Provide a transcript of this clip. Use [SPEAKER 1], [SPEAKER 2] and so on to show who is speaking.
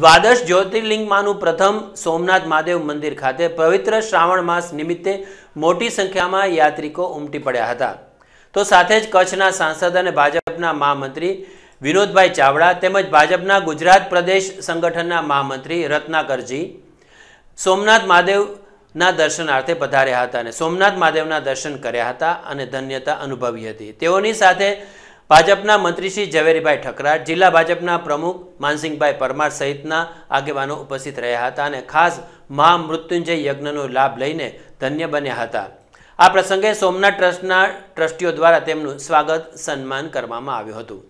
[SPEAKER 1] દ્વાદશ જ્યોતિર્લિંગમાંનું પ્રથમ સોમનાથ મહાદેવ મંદિર ખાતે પવિત્ર શ્રાવણ માસ નિમિત્તે મોટી સંખ્યામાં યાત્રિકો ઉમટી પડ્યા હતા તો સાથે જ કચ્છના સાંસદ અને ભાજપના મહામંત્રી વિનોદભાઈ ચાવડા તેમજ ભાજપના ગુજરાત પ્રદેશ સંગઠનના મહામંત્રી રત્નાકરજી સોમનાથ મહાદેવના દર્શનાર્થે પધાર્યા હતા અને સોમનાથ મહાદેવના દર્શન કર્યા હતા અને ધન્યતા અનુભવી હતી તેઓની સાથે ભાજપના મંત્રી શ્રી ઝવેરીભાઈ ઠકરાર જિલ્લા ભાજપના પ્રમુખ માનસિંહભાઈ પરમાર સહિતના આગેવાનો ઉપસ્થિત રહ્યા હતા અને ખાસ મહા મૃત્યુંજય યજ્ઞનો લાભ લઈને ધન્ય બન્યા હતા આ પ્રસંગે સોમનાથ ટ્રસ્ટના ટ્રસ્ટીઓ દ્વારા તેમનું સ્વાગત સન્માન કરવામાં આવ્યું હતું